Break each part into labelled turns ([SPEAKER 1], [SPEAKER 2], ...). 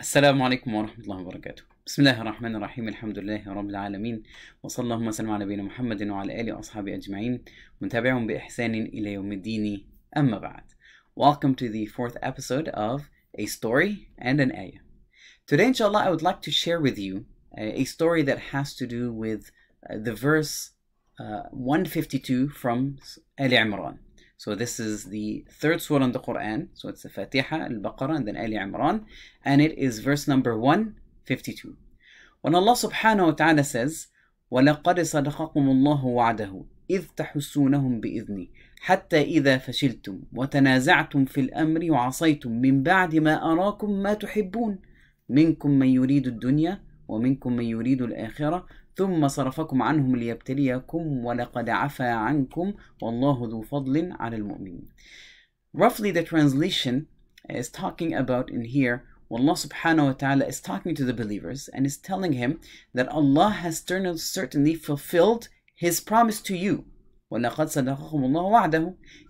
[SPEAKER 1] السلام عليكم ورحمة الله وبركاته بسم الله الرحمن الرحيم الحمد لله رب العالمين وصلى اللهم وسلم على نبينا محمد وعلى آله وأصحابه أجمعين ونتابعهم بإحسان إلى يوم الدين أما بعد Welcome to the fourth episode of A Story and an Ayah. Today inshallah I would like to share with you a story that has to do with the verse uh, 152 from Al Imran. So this is the third surah in the Quran. So it's the Fatiha, Al-Baqarah, and then Ali Imran. And it is verse number 152. When Allah subhanahu wa ta'ala says, وَلَقَدْ صَدَقَكُمُ اللَّهُ وَعْدَهُ إِذْ تَحُسُّونَهُمْ بِإِذْنِي حتى إذا فشلتم وتنازعتم في الأمر وعصيتم من بعد ما أراكم ما تحبون منكم من يريد الدنيا ومنكم من يريد الآخرة ثم صرفكم عنهم ليبتليكم ولقد عفا عنكم والله ذو فضل على المؤمنين roughly the translation is talking about in here Allah subhanahu wa ta'ala is talking to the believers and is telling him that Allah has certainly fulfilled his promise to you.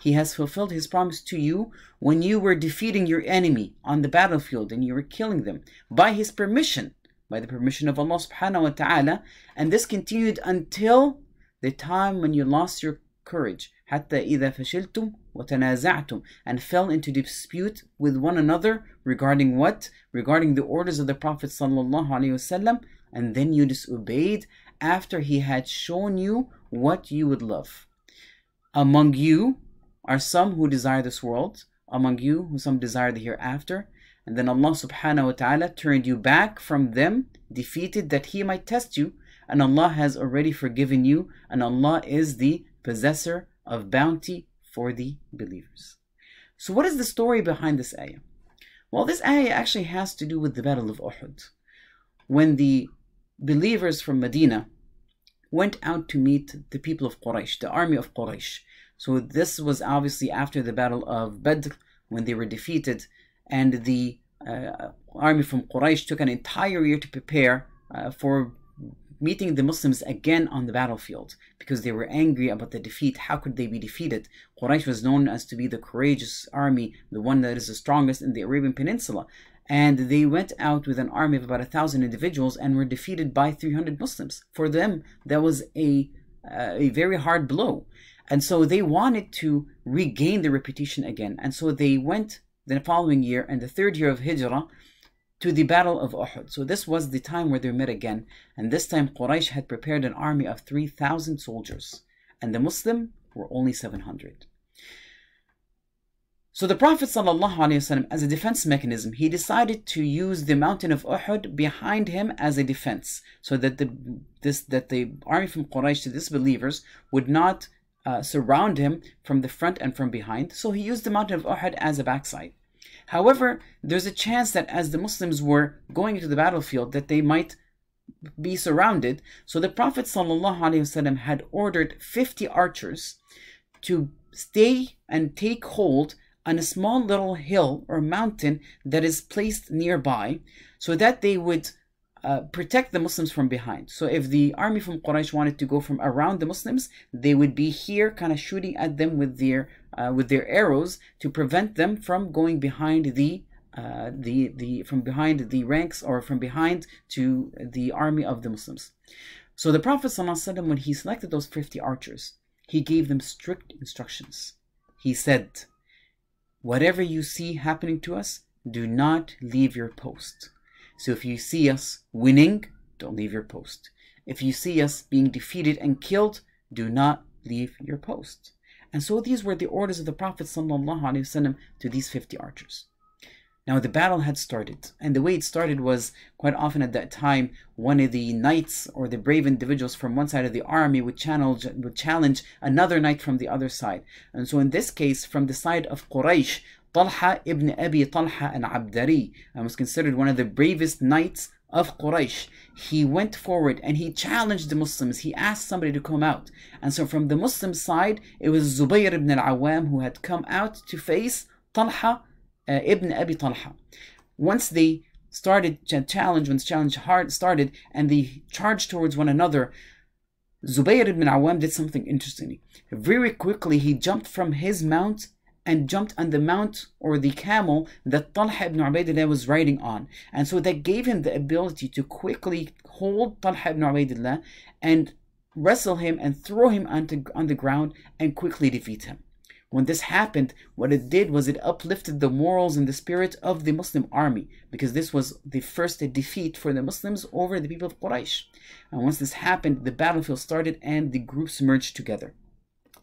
[SPEAKER 1] He has fulfilled his promise to you when you were defeating your enemy on the battlefield and you were killing them by his permission by the permission of Allah subhanahu wa ta'ala. And this continued until the time when you lost your courage. حتى إذا فشلتم وتنازعتم and fell into dispute with one another regarding what? Regarding the orders of the Prophet sallallahu alaihi wasallam and then you disobeyed after he had shown you what you would love. Among you are some who desire this world, among you who some desire the hereafter, and then Allah subhanahu wa ta'ala turned you back from them, defeated, that He might test you. And Allah has already forgiven you. And Allah is the possessor of bounty for the believers. So, what is the story behind this ayah? Well, this ayah actually has to do with the Battle of Uhud. When the believers from Medina went out to meet the people of Quraysh, the army of Quraysh. So, this was obviously after the Battle of Badr when they were defeated and the uh, army from Quraysh took an entire year to prepare uh, for meeting the Muslims again on the battlefield because they were angry about the defeat. How could they be defeated? Quraysh was known as to be the courageous army, the one that is the strongest in the Arabian Peninsula. And they went out with an army of about a thousand individuals and were defeated by 300 Muslims. For them, that was a, uh, a very hard blow. And so they wanted to regain the reputation again. And so they went the following year and the third year of Hijrah to the Battle of Uhud. So this was the time where they met again. And this time Quraysh had prepared an army of 3,000 soldiers. And the Muslim were only 700. So the Prophet ﷺ, as a defense mechanism, he decided to use the mountain of Uhud behind him as a defense, so that the this that the army from Quraysh, to disbelievers, would not uh, surround him from the front and from behind. So he used the mountain of Uhud as a backside. However, there's a chance that as the Muslims were going into the battlefield that they might be surrounded. So the Prophet ﷺ had ordered 50 archers to stay and take hold on a small little hill or mountain that is placed nearby so that they would uh, protect the Muslims from behind. So if the army from Quraysh wanted to go from around the Muslims, they would be here kind of shooting at them with their uh, with their arrows to prevent them from going behind the uh, the the from behind the ranks or from behind to the army of the Muslims. So the Prophet ﷺ, when he selected those 50 archers, he gave them strict instructions. He said, Whatever you see happening to us, do not leave your post. So if you see us winning, don't leave your post. If you see us being defeated and killed, do not leave your post. And so these were the orders of the Prophet ﷺ to these 50 archers. Now the battle had started, and the way it started was quite often at that time one of the knights or the brave individuals from one side of the army would challenge, would challenge another knight from the other side. And so in this case, from the side of Quraysh, Talha ibn Abi Talha al-Abdari and was considered one of the bravest knights of Quraysh. He went forward and he challenged the Muslims. He asked somebody to come out. And so from the Muslim side, it was Zubayr ibn al-Awwam who had come out to face Talha uh, ibn Abi Talha. Once they started challenge, when the challenge hard started and they charged towards one another, Zubayr ibn Awam did something interesting. Very quickly, he jumped from his mount and jumped on the mount or the camel that Talha ibn Ubaidillah was riding on. And so that gave him the ability to quickly hold Talha ibn Ubaidillah and wrestle him and throw him onto, on the ground and quickly defeat him. When this happened, what it did was it uplifted the morals and the spirit of the Muslim army because this was the first defeat for the Muslims over the people of Quraysh. And once this happened, the battlefield started and the groups merged together.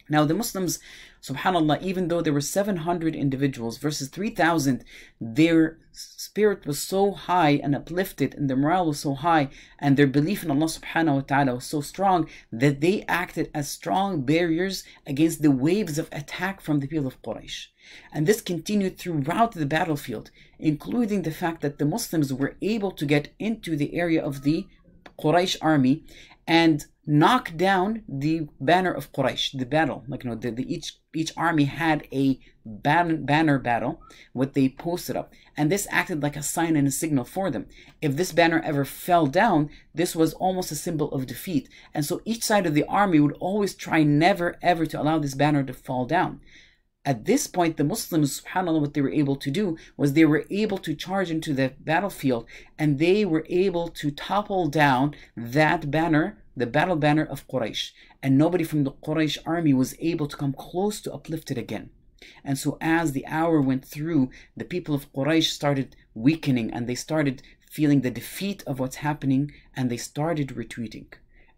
[SPEAKER 1] Now the Muslims, subhanAllah, even though there were 700 individuals versus 3,000, their spirit was so high and uplifted and their morale was so high and their belief in Allah subhanahu wa ta'ala was so strong that they acted as strong barriers against the waves of attack from the people of Quraysh. And this continued throughout the battlefield, including the fact that the Muslims were able to get into the area of the Quraysh army and knock down the banner of Quraysh, the battle. Like you know, the, the each each army had a ban, banner battle, what they posted up, and this acted like a sign and a signal for them. If this banner ever fell down, this was almost a symbol of defeat, and so each side of the army would always try never ever to allow this banner to fall down. At this point, the Muslims, subhanAllah, what they were able to do was they were able to charge into the battlefield and they were able to topple down that banner, the battle banner of Quraysh. And nobody from the Quraysh army was able to come close to uplift it again. And so, as the hour went through, the people of Quraysh started weakening and they started feeling the defeat of what's happening and they started retreating.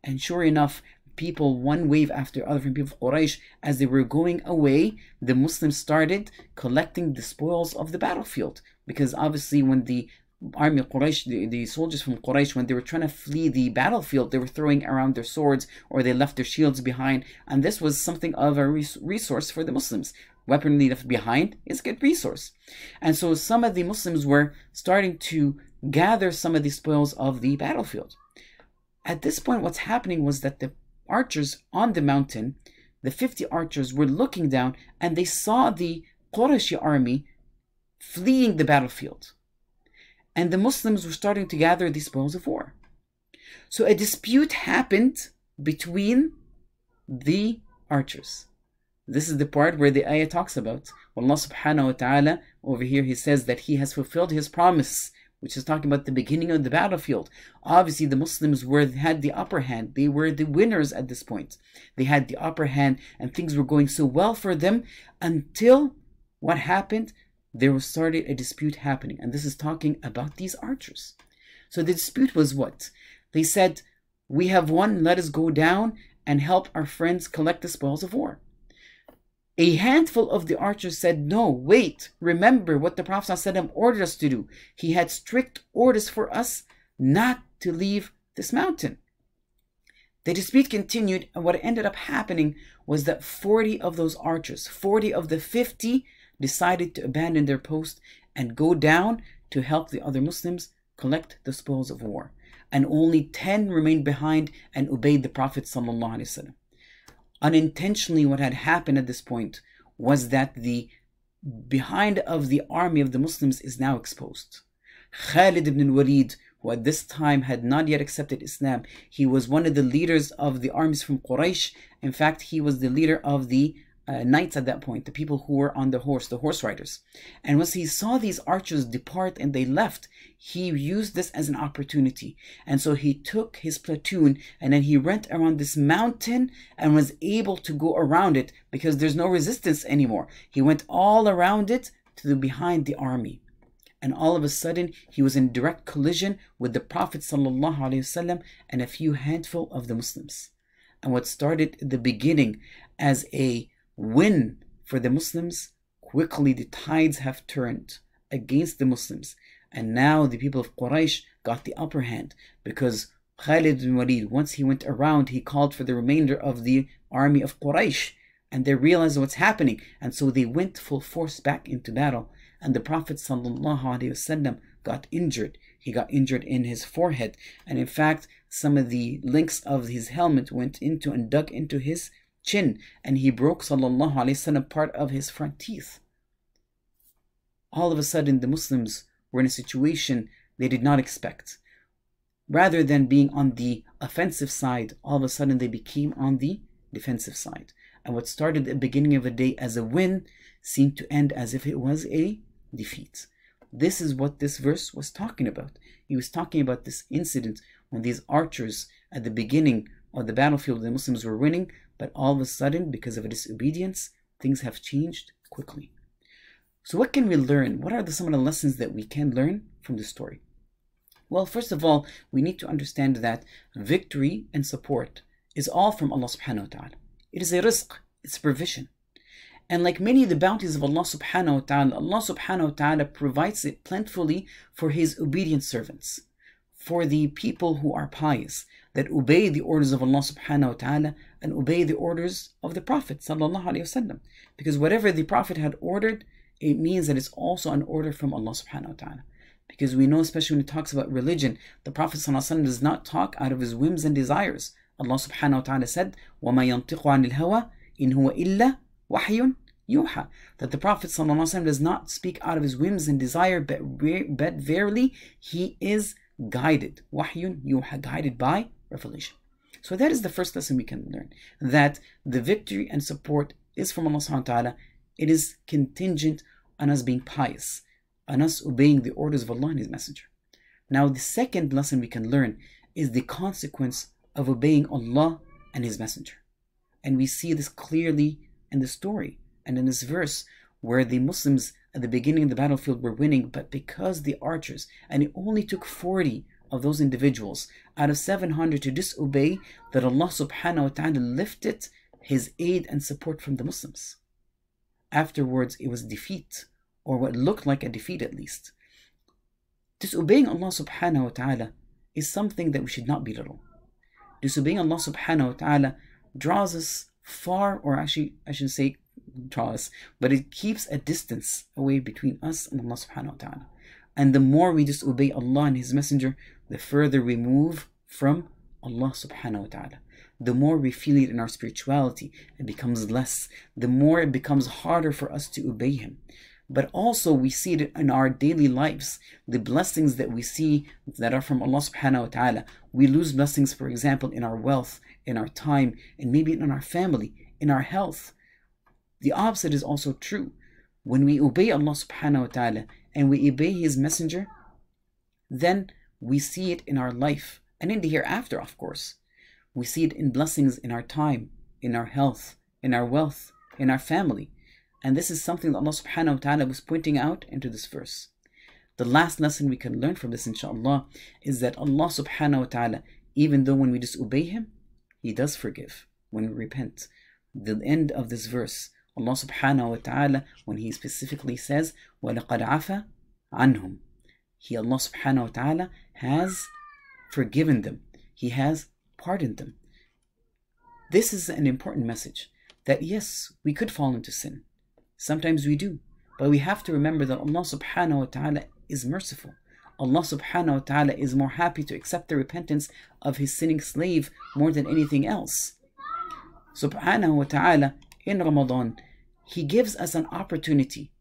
[SPEAKER 1] And sure enough, people, one wave after other from people of Quraysh. As they were going away, the Muslims started collecting the spoils of the battlefield. Because obviously, when the army of Quraysh, the, the soldiers from Quraysh, when they were trying to flee the battlefield, they were throwing around their swords or they left their shields behind. And this was something of a res resource for the Muslims. Weaponry left behind is a good resource. And so some of the Muslims were starting to gather some of the spoils of the battlefield. At this point, what's happening was that the archers on the mountain, the 50 archers were looking down and they saw the Quraysh army fleeing the battlefield. And the Muslims were starting to gather the spoils of war. So a dispute happened between the archers. This is the part where the ayah talks about. Allah subhanahu wa ta'ala, over here he says that he has fulfilled his promise which is talking about the beginning of the battlefield. Obviously, the Muslims were had the upper hand. They were the winners at this point. They had the upper hand, and things were going so well for them until what happened? There was started a dispute happening, and this is talking about these archers. So the dispute was what? They said, "We have won. Let us go down and help our friends collect the spoils of war." A handful of the archers said, No, wait, remember what the Prophet ﷺ ordered us to do. He had strict orders for us not to leave this mountain. The dispute continued, and what ended up happening was that 40 of those archers, 40 of the 50, decided to abandon their post and go down to help the other Muslims collect the spoils of war. And only 10 remained behind and obeyed the Prophet. ﷺ unintentionally what had happened at this point was that the behind of the army of the Muslims is now exposed. Khalid ibn walid who at this time had not yet accepted Islam, he was one of the leaders of the armies from Quraysh. In fact, he was the leader of the uh, knights at that point, the people who were on the horse, the horse riders. And once he saw these archers depart and they left, he used this as an opportunity. And so he took his platoon and then he went around this mountain and was able to go around it because there's no resistance anymore. He went all around it to the behind the army. And all of a sudden, he was in direct collision with the Prophet ﷺ and a few handful of the Muslims. And what started at the beginning as a when for the Muslims, quickly the tides have turned against the Muslims. And now the people of Quraysh got the upper hand because Khalid bin Walid, once he went around, he called for the remainder of the army of Quraysh. And they realized what's happening. And so they went full force back into battle. And the Prophet ﷺ got injured. He got injured in his forehead. And in fact, some of the links of his helmet went into and dug into his chin and he broke sallallahu alaihi wasallam part of his front teeth. All of a sudden the Muslims were in a situation they did not expect. Rather than being on the offensive side, all of a sudden they became on the defensive side. And what started at the beginning of a day as a win seemed to end as if it was a defeat. This is what this verse was talking about. He was talking about this incident when these archers at the beginning of the battlefield the Muslims were winning, but all of a sudden, because of a disobedience, things have changed quickly. So what can we learn? What are the, some of the lessons that we can learn from the story? Well, first of all, we need to understand that victory and support is all from Allah subhanahu wa ta'ala. It is a risk, it's provision. And like many of the bounties of Allah subhanahu wa ta'ala, Allah subhanahu wa ta'ala provides it plentifully for His obedient servants, for the people who are pious, that obey the orders of Allah subhanahu wa ta'ala and obey the orders of the Prophet sallallahu alayhi wasallam. Because whatever the Prophet had ordered, it means that it's also an order from Allah subhanahu wa ta'ala. Because we know, especially when it talks about religion, the Prophet sallallahu wasallam does not talk out of his whims and desires. Allah subhanahu wa ta'ala said, وَمَا يَنْطِقُ عَنِ الْهَوَى إِنْ هُوَ إِلَّا وَحْيٌ yuha that the prophet ﷺ does not speak out of his whims and desire but, but verily he is guided wahyun yuha guided by revelation. So that is the first lesson we can learn that the victory and support is from Allah subhanahu wa ta'ala. It is contingent on us being pious, on us obeying the orders of Allah and His Messenger. Now, the second lesson we can learn is the consequence of obeying Allah and His Messenger. And we see this clearly in the story and in this verse where the Muslims at the beginning of the battlefield were winning, but because the archers, and it only took 40 of those individuals out of 700 to disobey that Allah subhanahu wa ta'ala lifted his aid and support from the Muslims. Afterwards, it was defeat, or what looked like a defeat at least. Disobeying Allah subhanahu wa ta'ala is something that we should not belittle. Disobeying Allah subhanahu wa ta'ala draws us far, or actually, I should say, draws, but it keeps a distance away between us and Allah subhanahu wa ta'ala. And the more we disobey Allah and His Messenger, the further we move from Allah subhanahu wa ta'ala. The more we feel it in our spirituality, it becomes less. The more it becomes harder for us to obey Him. But also we see it in our daily lives. The blessings that we see that are from Allah subhanahu wa ta'ala. We lose blessings, for example, in our wealth, in our time, and maybe in our family, in our health. The opposite is also true. When we obey Allah subhanahu wa ta'ala and we obey His Messenger, then we see it in our life and in the hereafter, of course. We see it in blessings in our time, in our health, in our wealth, in our family. And this is something that Allah subhanahu wa ta'ala was pointing out into this verse. The last lesson we can learn from this, inshallah, is that Allah subhanahu wa ta'ala, even though when we disobey Him, He does forgive when we repent. The end of this verse, Allah subhanahu wa ta'ala, when He specifically says, وَلَقَدْ عَفَى عَنْهُمْ he, Allah subhanahu wa ta'ala, has forgiven them. He has pardoned them. This is an important message that yes, we could fall into sin. Sometimes we do. But we have to remember that Allah subhanahu wa ta'ala is merciful. Allah subhanahu wa ta'ala is more happy to accept the repentance of his sinning slave more than anything else. Subhanahu wa ta'ala in Ramadan, he gives us an opportunity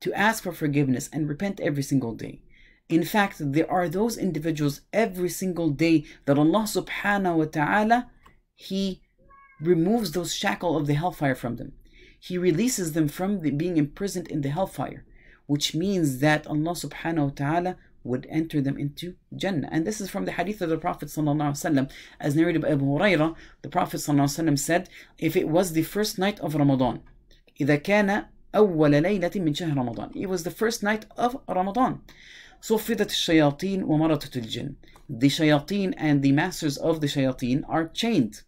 [SPEAKER 1] to ask for forgiveness and repent every single day. In fact, there are those individuals every single day that Allah subhanahu wa ta'ala, He removes those shackle of the hellfire from them. He releases them from the, being imprisoned in the hellfire, which means that Allah subhanahu wa ta'ala would enter them into Jannah. And this is from the hadith of the Prophet وسلم, as narrated by Abu Huraira. The Prophet وسلم, said, if it was the first night of Ramadan, إذا كان أول ليلة من شهر رمضان. It was the first night of Ramadan. صفدت الشياطين ومرضة الجن The shayateen and the masters of the shayateen are chained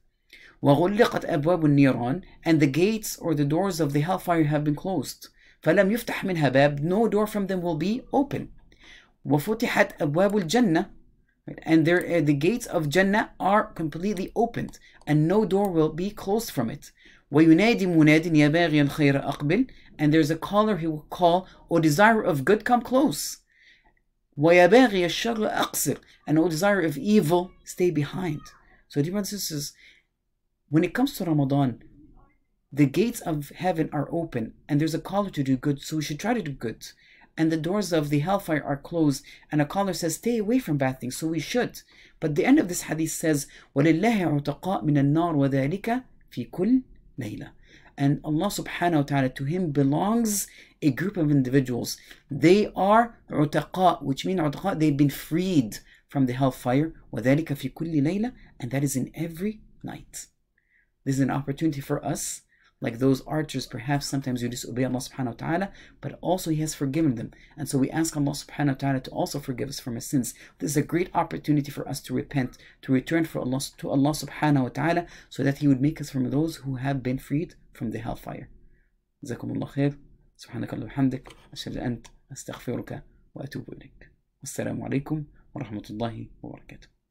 [SPEAKER 1] وغلقت أبواب النيران and the gates or the doors of the hellfire have been closed فلم يفتح منها باب no door from them will be open وفتحت أبواب الجنة and there, uh, the gates of Jannah are completely opened and no door will be closed from it وينادي مناد يا باغي الخير أقبل and there's a caller who will call O desire of good come close and all desire of evil, stay behind. So dear brothers and sisters, when it comes to Ramadan, the gates of heaven are open and there's a caller to do good, so we should try to do good. And the doors of the hellfire are closed, and a caller says, Stay away from bad things, so we should. But the end of this hadith says, وَلِلَّهِ عُتَقَاء مِنَ النَّارِ وَذَلِكَ فِي كُلِّ لَيْلَةٍ and Allah subhanahu wa ta'ala, to Him belongs a group of individuals. They are utaqa, which means utaqa, they've been freed from the hellfire. وَذَلِكَ فِي كُلِّ لَيْلَةٍ And that is in every night. This is an opportunity for us like those archers perhaps sometimes you disobey Allah subhanahu wa ta'ala, but also He has forgiven them. And so we ask Allah subhanahu wa ta'ala to also forgive us from our sins. This is a great opportunity for us to repent, to return for Allah to Allah subhanahu wa ta'ala, so that He would make us from those who have been freed from the hellfire. جزاكم الله خير سبحانك اللهم وبحمدك أشهد أن أستغفرك وأتوب إليك والسلام عليكم ورحمة الله وبركاته